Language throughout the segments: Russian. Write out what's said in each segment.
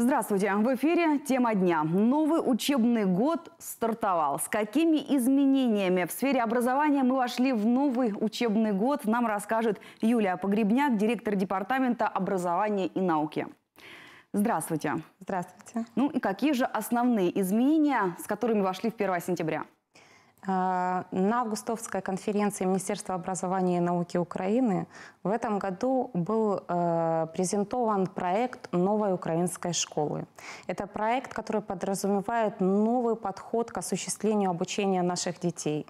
Здравствуйте! В эфире «Тема дня». Новый учебный год стартовал. С какими изменениями в сфере образования мы вошли в новый учебный год, нам расскажет Юлия Погребняк, директор Департамента образования и науки. Здравствуйте! Здравствуйте! Ну и какие же основные изменения, с которыми вошли в 1 сентября? А, на августовской конференции Министерства образования и науки Украины в этом году был э, презентован проект новой украинской школы. Это проект, который подразумевает новый подход к осуществлению обучения наших детей.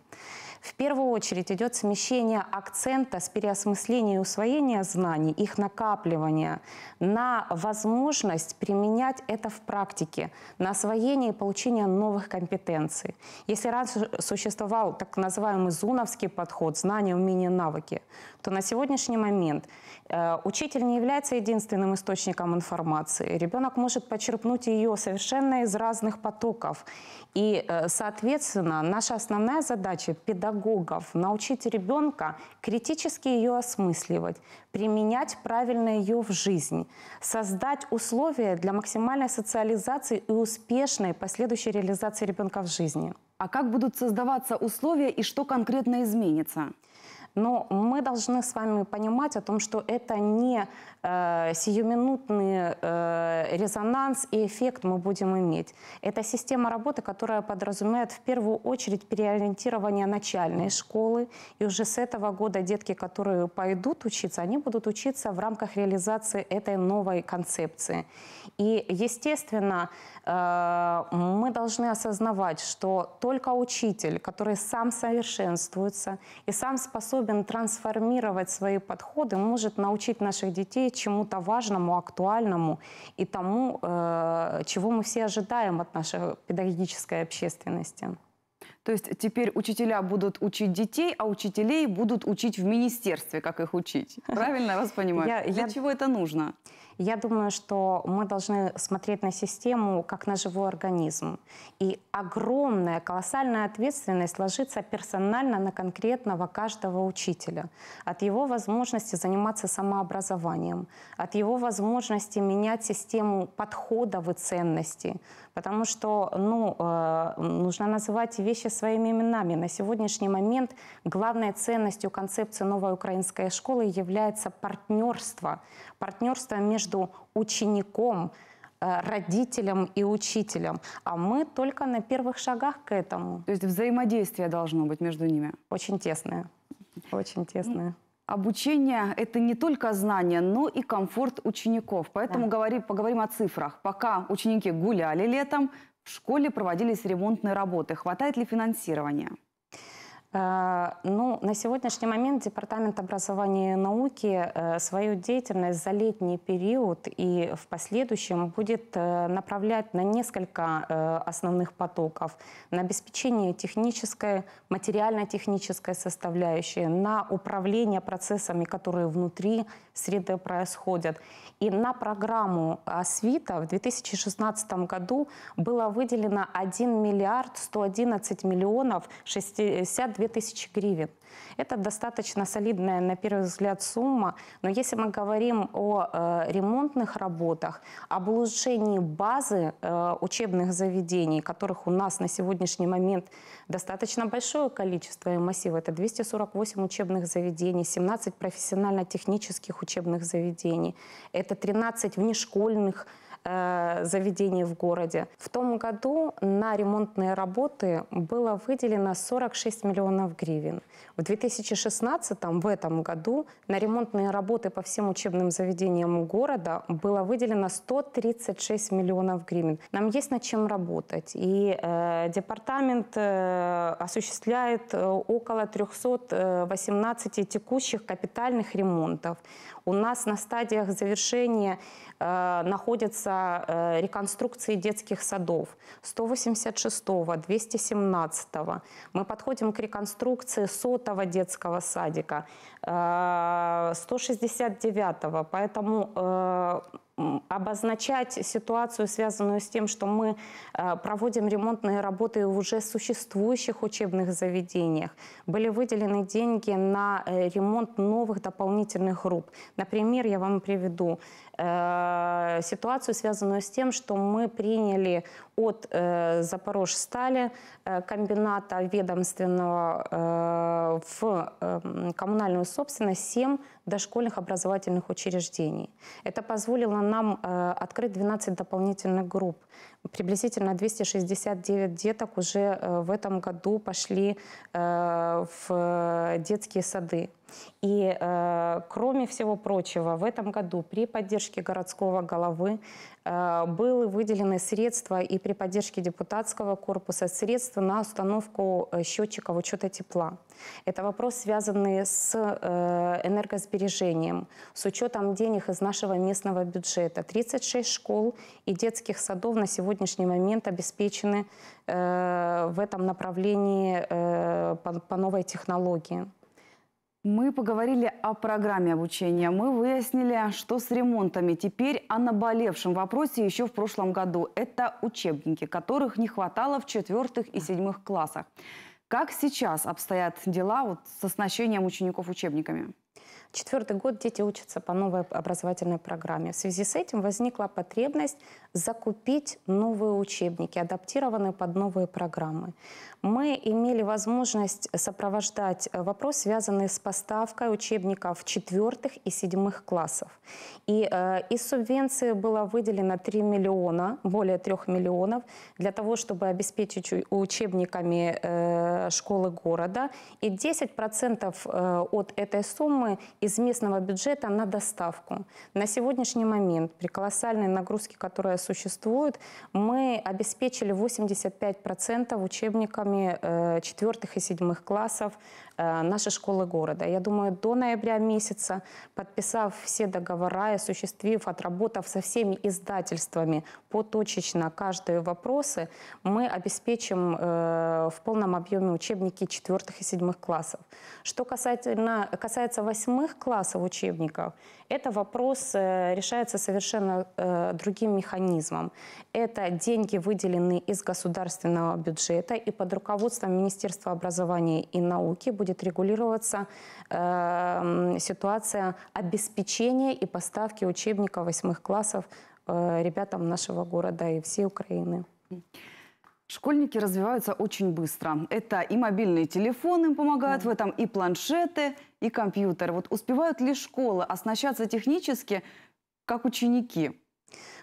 В первую очередь идет смещение акцента с переосмысления и усвоения знаний, их накапливания, на возможность применять это в практике, на освоение и получение новых компетенций. Если раньше существовал так называемый зуновский подход «знания, умения, навыки», то на сегодняшний момент э, учитель не является единственным источником информации. Ребенок может почерпнуть ее совершенно из разных потоков. И, э, соответственно, наша основная задача – педагогика педагогов. Научите ребенка критически ее осмысливать, применять правильно ее в жизнь, создать условия для максимальной социализации и успешной последующей реализации ребенка в жизни. А как будут создаваться условия и что конкретно изменится? Но мы должны с вами понимать о том, что это не э, сиюминутный э, резонанс и эффект мы будем иметь. Это система работы, которая подразумевает в первую очередь переориентирование начальной школы. И уже с этого года детки, которые пойдут учиться, они будут учиться в рамках реализации этой новой концепции. И, естественно, э, мы должны осознавать, что только учитель, который сам совершенствуется и сам способен способен трансформировать свои подходы, может научить наших детей чему-то важному, актуальному и тому, э, чего мы все ожидаем от нашей педагогической общественности. То есть теперь учителя будут учить детей, а учителей будут учить в министерстве, как их учить. Правильно я вас понимаю? Я, Для я... чего это нужно? Я думаю, что мы должны смотреть на систему как на живой организм. И огромная, колоссальная ответственность ложится персонально на конкретного каждого учителя. От его возможности заниматься самообразованием, от его возможности менять систему подходов и ценностей. Потому что ну, э, нужно называть вещи своими именами. На сегодняшний момент главной ценностью концепции новой украинской школы является партнерство. Партнерство между между учеником, э, родителям и учителем, А мы только на первых шагах к этому. То есть взаимодействие должно быть между ними? Очень тесное. Очень тесное. Обучение – это не только знания, но и комфорт учеников. Поэтому да. говори, поговорим о цифрах. Пока ученики гуляли летом, в школе проводились ремонтные работы. Хватает ли финансирования? Э, ну, на сегодняшний момент Департамент образования и науки э, свою деятельность за летний период и в последующем будет э, направлять на несколько основных потоков. На обеспечение технической, материально-технической составляющей, на управление процессами, которые внутри среды происходят. И на программу «Освита» в 2016 году было выделено 1 миллиард 111 миллионов 60 2000 гривен. Это достаточно солидная, на первый взгляд, сумма, но если мы говорим о э, ремонтных работах, об улучшении базы э, учебных заведений, которых у нас на сегодняшний момент достаточно большое количество и массив, это 248 учебных заведений, 17 профессионально-технических учебных заведений, это 13 внешкольных заведений, Э, заведений в городе. В том году на ремонтные работы было выделено 46 миллионов гривен. В 2016, в этом году, на ремонтные работы по всем учебным заведениям города было выделено 136 миллионов гривен. Нам есть над чем работать. И э, департамент э, осуществляет э, около 318 текущих капитальных ремонтов. У нас на стадиях завершения э, находятся Э, реконструкции детских садов 186-го, 217-го. Мы подходим к реконструкции сотого детского садика, 169-го. Э, Поэтому э, обозначать ситуацию, связанную с тем, что мы проводим ремонтные работы в уже существующих учебных заведениях. Были выделены деньги на ремонт новых дополнительных групп. Например, я вам приведу Э, ситуацию, связанную с тем, что мы приняли от э, Запорожстали э, комбината ведомственного э, в э, коммунальную собственность 7 дошкольных образовательных учреждений. Это позволило нам э, открыть 12 дополнительных групп. Приблизительно 269 деток уже э, в этом году пошли э, в э, детские сады. И, э, кроме всего прочего, в этом году при поддержке городского головы э, были выделены средства и при поддержке депутатского корпуса средства на установку э, счетчиков учета тепла. Это вопрос, связанный с э, энергосбережением, с учетом денег из нашего местного бюджета. 36 школ и детских садов на сегодняшний момент обеспечены э, в этом направлении э, по, по новой технологии. Мы поговорили о программе обучения. Мы выяснили, что с ремонтами. Теперь о наболевшем вопросе еще в прошлом году. Это учебники, которых не хватало в четвертых и седьмых классах. Как сейчас обстоят дела вот с оснащением учеников учебниками? Четвертый год дети учатся по новой образовательной программе. В связи с этим возникла потребность закупить новые учебники, адаптированные под новые программы. Мы имели возможность сопровождать э, вопрос, связанный с поставкой учебников четвертых и седьмых классов. И э, из субвенции было выделено 3 миллиона, более 3 миллионов, для того, чтобы обеспечить учебниками э, школы города. И 10% э, от этой суммы из местного бюджета на доставку. На сегодняшний момент при колоссальной нагрузке, которая существует, мы обеспечили 85% учебниками э, четвертых и седьмых классов э, нашей школы города. Я думаю, до ноября месяца, подписав все договора и осуществив, отработав со всеми издательствами поточечно каждые вопросы, мы обеспечим э, в полном объеме учебники четвертых и седьмых классов. Что касательно, касается восьмых дневных классов учебников. учебниках, это вопрос э, решается совершенно э, другим механизмом. Это деньги, выделенные из государственного бюджета, и под руководством Министерства образования и науки будет регулироваться эм, ситуация обеспечения и поставки учебников восьмых классов э, ребятам нашего города и всей Украины. Школьники развиваются очень быстро. Это и мобильные телефоны им помогают в этом, и планшеты, и компьютеры. Вот успевают ли школы оснащаться технически, как ученики?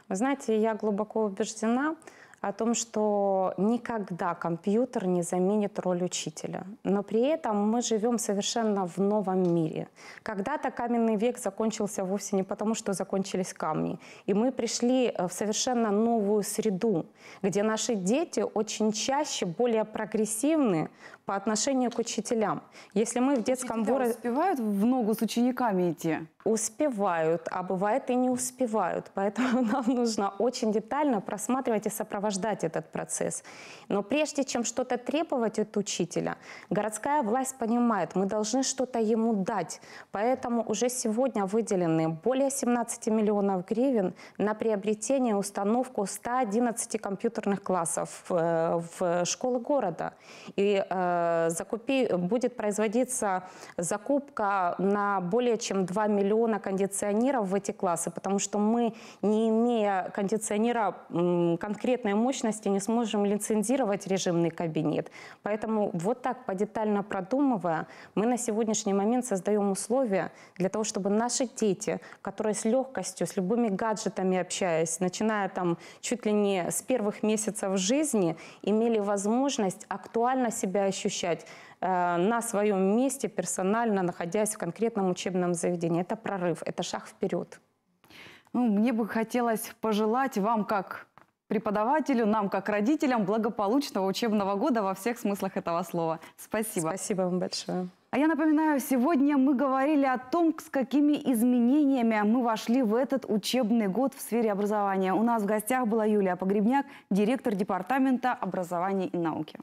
Вы знаете, я глубоко убеждена, о том, что никогда компьютер не заменит роль учителя. Но при этом мы живем совершенно в новом мире. Когда-то каменный век закончился вовсе не потому, что закончились камни. И мы пришли э, в совершенно новую среду, где наши дети очень чаще более прогрессивны по отношению к учителям. Если мы в детском Учителя городе... успевают в ногу с учениками идти? успевают, а бывает и не успевают. Поэтому нам нужно очень детально просматривать и сопровождать этот процесс. Но прежде чем что-то требовать от учителя, городская власть понимает, мы должны что-то ему дать. Поэтому уже сегодня выделены более 17 миллионов гривен на приобретение и установку 111 компьютерных классов э, в школы города. И э, закупи, будет производиться закупка на более чем 2 миллиона миллиона кондиционеров в эти классы, потому что мы, не имея кондиционера конкретной мощности, не сможем лицензировать режимный кабинет. Поэтому вот так, по детально продумывая, мы на сегодняшний момент создаем условия для того, чтобы наши дети, которые с легкостью, с любыми гаджетами общаясь, начиная там чуть ли не с первых месяцев жизни, имели возможность актуально себя ощущать, Э, на своем месте, персонально, находясь в конкретном учебном заведении. Это прорыв, это шаг вперед. Ну, мне бы хотелось пожелать вам, как преподавателю, нам, как родителям, благополучного учебного года во всех смыслах этого слова. Спасибо. Спасибо вам большое. А я напоминаю, сегодня мы говорили о том, с какими изменениями мы вошли в этот учебный год в сфере образования. У нас в гостях была Юлия Погребняк, директор Департамента образования и науки.